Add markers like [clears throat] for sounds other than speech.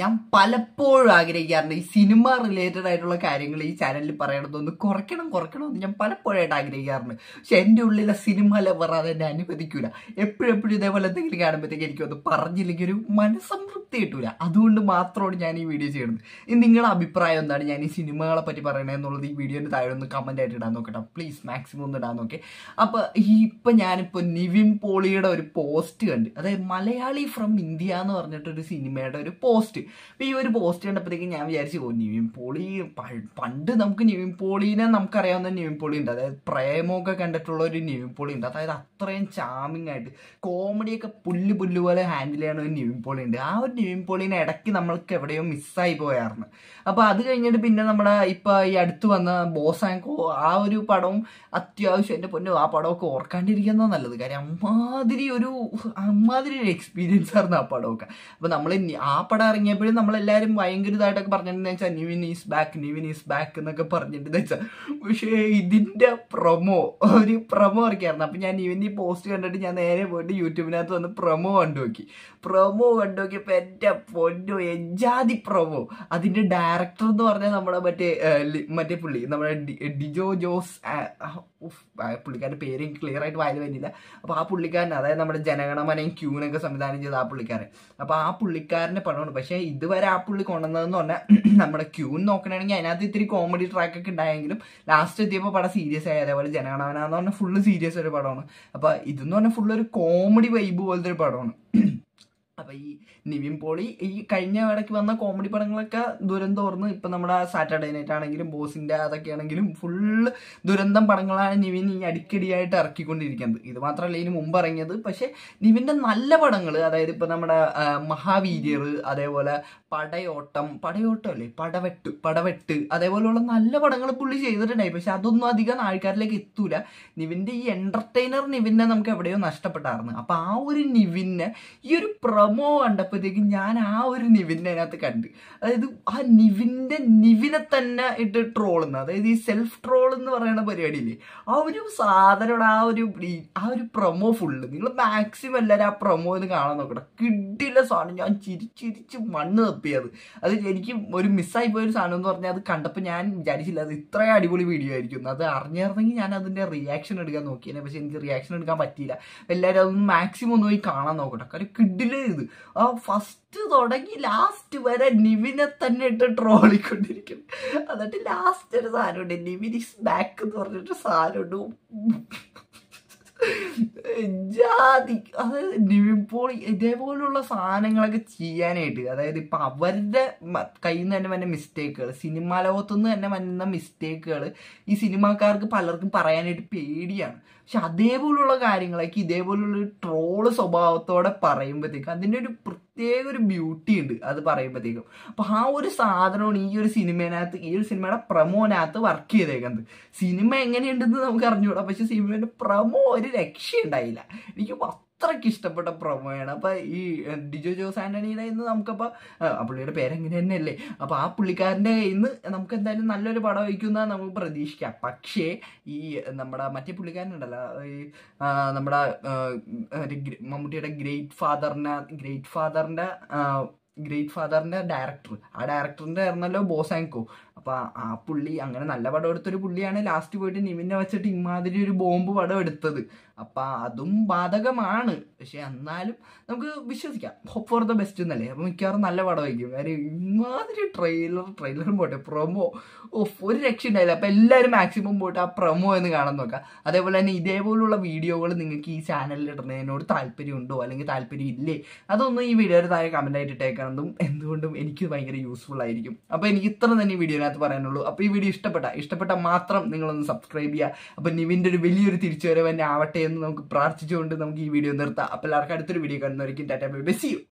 ഞാൻ പലപ്പോഴും ആഗ്രഹിക്കാറുണ്ട് ഈ സിനിമ റിലേറ്റഡ് ആയിട്ടുള്ള കാര്യങ്ങൾ ഈ ചാനലിൽ ഒന്ന് കുറയ്ക്കണം കുറയ്ക്കണം എന്ന് ഞാൻ പലപ്പോഴായിട്ട് ആഗ്രഹിക്കാറുണ്ട് പക്ഷെ എൻ്റെ ഉള്ളിലെ സിനിമ ലവർ അതെന്നെ അനുവദിക്കൂല എപ്പോഴെപ്പോഴും ഇതേപോലെ എന്തെങ്കിലും കാണുമ്പോഴത്തേക്ക് എനിക്കൊന്ന് പറഞ്ഞില്ലെങ്കിൽ ഒരു മനസ്സംതൃപ്തി കിട്ടൂല അതുകൊണ്ട് മാത്രമാണ് ഞാൻ ഈ വീഡിയോ ചെയ്യുന്നത് ഇനി നിങ്ങളുടെ അഭിപ്രായം എന്താണ് ഞാൻ ഈ സിനിമകളെ പറ്റി എന്നുള്ളത് ഈ വീഡിയോൻ്റെ താഴെ ഒന്ന് കമൻ്റ് ആയിട്ട് ഇടാൻ നോക്കട്ടെ പ്ലീസ് മാക്സിമം ഒന്ന് ഇടാൻ നോക്കേ അപ്പോൾ ഈ ഇപ്പം ഞാനിപ്പോൾ നിവിൻ പോളിയുടെ ഒരു പോസ്റ്റ് കണ്ട് അതായത് മലയാളി ഫ്രം ഇന്ത്യ എന്ന് പറഞ്ഞിട്ടൊരു സിനിമയുടെ ഒരു പോസ്റ്റ് അപ്പോൾ ഈ ഒരു പോസ്റ്റ് കണ്ടപ്പോഴത്തേക്ക് ഞാൻ വിചാരിച്ചു ഓ നിവിൻ പോളി പണ്ട് നമുക്ക് നിവിൻ പോളിനെ നമുക്കറിയാവുന്ന നിവിൻ പോളി ഉണ്ട് അതായത് പ്രേമമൊക്കെ കണ്ടിട്ടുള്ള ഒരു നിവിൻ പോളി ഉണ്ട് അതായത് അത്രയും ചാമിങ് ആയിട്ട് കോമഡിയൊക്കെ പുല്ല് പുല്ല് പോലെ ഹാൻഡിൽ ചെയ്യണ ഒരു നിവിൻ പോളി ഉണ്ട് ആ ഒരു നിവിൻ പോളിനെ ഇടയ്ക്ക് നമ്മൾക്ക് എവിടെയോ മിസ്സായി പോയായിരുന്നു അപ്പോൾ അത് കഴിഞ്ഞിട്ട് പിന്നെ നമ്മുടെ ഇപ്പോൾ ഈ അടുത്ത് വന്ന ബോസ് ആങ്കോ ആ ഒരു പടവും അത്യാവശ്യം എൻ്റെ പൊന്നു ആ പടമൊക്കെ ഓർക്കാണ്ടിരിക്കുന്ന നല്ലത് കാര്യം അമ്മാതിരി ഒരു അമ്മാതിരി ഒരു എക്സ്പീരിയൻസ് ആയിരുന്നു ആ പടമൊക്കെ അപ്പോൾ നമ്മൾ ആ പടം ഇറങ്ങിയ കഴിഞ്ഞപ്പോഴും നമ്മളെല്ലാവരും ഭയങ്കര ഇതായിട്ടൊക്കെ പറഞ്ഞിട്ടുണ്ടെന്ന് വെച്ചാൽ Nivin is back Nivin is back എന്നൊക്കെ പറഞ്ഞിട്ടുണ്ടെന്ന് വെച്ചാൽ പക്ഷേ ഇതിൻ്റെ പ്രൊമോ ഒരു പ്രൊമോ ഇറക്കിയായിരുന്നു അപ്പം ഞാൻ നിവിൻ്റെ ഈ പോസ്റ്റ് കണ്ടിട്ട് ഞാൻ നേരെ പോയിട്ട് യൂട്യൂബിനകത്ത് വന്ന് പ്രൊമോ കണ്ടുനോക്കി പ്രൊമോ കണ്ടുനോക്കിയപ്പോൾ എൻ്റെ പൊന്നു എജാതി പ്രൊമോ അതിൻ്റെ ഡയറക്ടർ എന്ന് പറഞ്ഞാൽ നമ്മുടെ മറ്റേ മറ്റേ പുള്ളി നമ്മുടെ ഡിജോ ജോസ് ഉഫ് പുള്ളിക്കാരുടെ പേര് എനിക്ക് ക്ലിയർ ആയിട്ട് വായിൽ വരുന്നില്ല അപ്പോൾ ആ പുള്ളിക്കാരൻ അതായത് നമ്മുടെ ജനഗണമനയും ക്യൂനൊക്കെ സംവിധാനം ചെയ്ത ആ പുള്ളിക്കാരൻ അപ്പോൾ ആ പുള്ളിക്കാരൻ്റെ പടമാണ് പക്ഷേ ഇതുവരെ ആ പുള്ളി കൊണ്ടുവന്നതെന്ന് പറഞ്ഞാൽ [clears throat] നമ്മുടെ ക്യൂൻ നോക്കണമെങ്കിൽ അതിനകത്ത് ഇത്തിരി കോമഡി ട്രാക്ക് ഒക്കെ ഉണ്ടായെങ്കിലും ലാസ്റ്റ് എത്തിയപ്പോൾ പടം സീരിയസ് ആയി അതേപോലെ ജനഗണമന എന്ന് പറഞ്ഞാൽ ഫുള്ള് സീരിയസ് ഒരു പടമാണ് അപ്പോൾ ഇതെന്ന് പറഞ്ഞാൽ ഫുള്ള് ഒരു കോമഡി വൈബ് പോലത്തെ ഒരു പടമാണ് അപ്പൊ ഈ നിവിൻ പോളി ഈ കഴിഞ്ഞ ഇടയ്ക്ക് വന്ന കോമഡി പടങ്ങളൊക്കെ ദുരന്തോർന്ന് ഇപ്പൊ നമ്മുടെ സാറ്റർഡേ നൈറ്റ് ആണെങ്കിലും ബോസിന്റെ അതൊക്കെ ആണെങ്കിലും ഫുള്ള് ദുരന്തം പടങ്ങളാണ് നിവിൻ ഈ അടിക്കടിയായിട്ട് ഇറക്കിക്കൊണ്ടിരിക്കുന്നത് ഇത് മാത്രമല്ല ഇതിന് മുമ്പ് ഇറങ്ങിയത് പക്ഷേ നിവിന്റെ നല്ല പടങ്ങൾ അതായത് ഇപ്പൊ നമ്മുടെ മഹാവീര്യർ അതേപോലെ പടയോട്ടം പടയോട്ടം അല്ലേ പടവെട്ട് പടവെട്ട് അതേപോലെയുള്ള നല്ല പടങ്ങൾ പുള്ളി ചെയ്തിട്ടുണ്ടായി പക്ഷെ അതൊന്നും അധികം ആൾക്കാരിലേക്ക് എത്തൂല നിവിന്റെ ഈ എന്റർടൈനർ നിവിനെ നമുക്ക് എവിടെയോ നഷ്ടപ്പെട്ടായിരുന്നു അപ്പോൾ ആ ഒരു നിവിനെ ഈ ഒരു പ്ര സംഭവം കണ്ടപ്പോഴത്തേക്കും ഞാൻ ആ ഒരു നിവിനെ അതിനകത്ത് കണ്ട് അതായത് ആ നിവിൻ്റെ നിവിനെ തന്നെ ഇട്ട് ട്രോളുന്ന അതായത് ഈ സെൽഫ് ട്രോൾ എന്ന് പറയുന്ന പരിപാടിയില്ലേ ആ ഒരു സാധനം ആ ഒരു ആ ഒരു പ്രൊമോ ഫുള്ള് നിങ്ങൾ മാക്സിമം എല്ലാവരും ആ പ്രൊമോ ഒന്ന് കാണാൻ നോക്കണം കിഡിലെ സാധനം ഞാൻ ചിരിച്ചിരിച്ച് മണ്ണ് തപ്പിയത് അത് എനിക്ക് ഒരു മിസ്സായി ഒരു സാധനം എന്ന് പറഞ്ഞാൽ അത് കണ്ടപ്പോൾ ഞാൻ വിചാരിച്ചില്ല അത് ഇത്രയും അടിപൊളി വീഡിയോ ആയിരിക്കും അത് അറിഞ്ഞായിരുന്നെങ്കിൽ ഞാൻ അതിന്റെ റിയാക്ഷൻ എടുക്കാൻ നോക്കിയേനെ പക്ഷെ എനിക്ക് റിയാക്ഷൻ എടുക്കാൻ പറ്റിയില്ല എല്ലാവരും അതൊന്ന് മാക്സിമം ഒന്ന് പോയി കാണാൻ നോക്കട്ടെ കാര്യം കിഡിലെ ഇത് ആ ഫസ്റ്റ് തുടങ്ങി ലാസ്റ്റ് വരെ നിവിനെ തന്നെ ഇട്ട് ട്രോളിക്കൊണ്ടിരിക്കുന്നു എന്നിട്ട് ലാസ്റ്റ് ഒരു സാധനമുണ്ട് നിവിൻ ഇസ് ബാക്ക് എന്ന് പറഞ്ഞിട്ട് സാധനമുണ്ട് ജാതി അതായത് നിവിംപോളി ഇതേപോലുള്ള സാധനങ്ങളൊക്കെ ചെയ്യാനായിട്ട് അതായത് ഇപ്പം അവരുടെ കയ്യിൽ നിന്ന് തന്നെ വന്ന മിസ്റ്റേക്കുകൾ സിനിമ ലോകത്തുനിന്ന് തന്നെ വന്ന മിസ്റ്റേക്കുകൾ ഈ സിനിമാക്കാർക്ക് പലർക്കും പറയാനായിട്ട് പേടിയാണ് പക്ഷെ അതേപോലുള്ള കാര്യങ്ങളൊക്കെ ഇതേപോലുള്ള ട്രോള് സ്വഭാവത്തോടെ പറയുമ്പോഴത്തേക്ക് അതിൻ്റെ ഒരു പ്രത്യേക ഒരു ബ്യൂട്ടി ഉണ്ട് അത് പറയുമ്പോഴത്തേക്കും അപ്പോൾ ആ ഒരു സാധനമാണ് ഈ ഒരു സിനിമേനകത്ത് ഈ ഒരു സിനിമയുടെ പ്രമോനകത്ത് വർക്ക് ചെയ്തേക്കുന്നത് സിനിമ എങ്ങനെയുണ്ടെന്ന് നമുക്ക് അറിഞ്ഞുകൂടാ പക്ഷെ സിനിമയുടെ പ്രമോ ഒരു രക്ഷയുണ്ടായില്ല എനിക്ക് അത്രയ്ക്ക് ഇഷ്ടപ്പെട്ട പ്രൊമോയാണ് അപ്പോൾ ഈ ഡിജോ ജോസ് ആൻ്റണിയുടെ ഇന്ന് നമുക്കപ്പോൾ പുള്ളിയുടെ പേരെങ്ങനെ തന്നെയല്ലേ അപ്പോൾ ആ പുള്ളിക്കാരൻ്റെ ഇന്ന് നമുക്ക് എന്തായാലും നല്ലൊരു പടം വയ്ക്കുന്ന നമുക്ക് പ്രതീക്ഷിക്കാം പക്ഷേ ഈ നമ്മുടെ മറ്റേ പുള്ളിക്കാരനുണ്ടല്ലോ ഈ നമ്മുടെ മമ്മൂട്ടിയുടെ ഗ്രേറ്റ് ഫാദറിനെ ഗ്രേറ്റ് ഫാദറിൻ്റെ ഗ്രേറ്റ് ഫാദറിൻ്റെ ഡയറക്ടർ ആ ഡയറക്ടറിൻ്റെ ആയിരുന്നല്ലോ ബോസാങ്കോ അപ്പൊ ആ പുള്ളി അങ്ങനെ നല്ല പടം എടുത്തൊരു പുള്ളിയാണ് ലാസ്റ്റ് പോയിട്ട് നിമിനെ വെച്ചിട്ട് ഇമാതിരി ഒരു ബോംബ് പടം എടുത്തത് അപ്പൊ അതും ബാധകമാണ് പക്ഷെ എന്നാലും നമുക്ക് വിശ്വസിക്കാം ഹോപ്പ് ഫോർ ദ ബെസ്റ്റ് എന്നല്ലേ അപ്പൊ മിക്കവാറും നല്ല പടമായിരിക്കും കാര്യം ഇമാതിരി ട്രെയിലർ ട്രെയിലറും പോട്ടെ പ്രൊമോ ഓഫ് ഒരു രക്ഷ ഉണ്ടായില്ല അപ്പൊ എല്ലാവരും മാക്സിമം പോയിട്ട് ആ പ്രൊമോ എന്ന് കാണാൻ നോക്കുക അതേപോലെ തന്നെ ഇതേപോലുള്ള വീഡിയോകൾ നിങ്ങൾക്ക് ഈ ചാനലിൽ ഇടുന്നതിനോട് താല്പര്യം ഉണ്ടോ അല്ലെങ്കിൽ താല്പര്യം ഇല്ലേ അതൊന്നും ഈ വീഡിയോയുടെ താഴെ കമന്റ് ആയിട്ട് ഇട്ടേക്കുന്നതും എന്തുകൊണ്ടും എനിക്ക് ഭയങ്കര യൂസ്ഫുൾ ആയിരിക്കും അപ്പൊ എനിക്ക് ഇത്ര തന്നെ വീഡിയോ ഇതിനകത്ത് പറയാനുള്ളൂ അപ്പോൾ ഈ വീഡിയോ ഇഷ്ടപ്പെട്ട ഇഷ്ടപ്പെട്ട മാത്രം നിങ്ങളൊന്ന് സബ്സ്ക്രൈബ് ചെയ്യുക അപ്പോൾ നിവിൻ്റെ ഒരു വലിയൊരു തിരിച്ചുവരവ് തന്നെ ആവട്ടെ എന്ന് നമുക്ക് പ്രാർത്ഥിച്ചുകൊണ്ട് നമുക്ക് ഈ വീഡിയോ നിർത്താം അപ്പോൾ എല്ലാവർക്കും അടുത്തൊരു വീഡിയോ കാണുന്നവരേക്കും ടാറ്റാ ബൈ ബൈ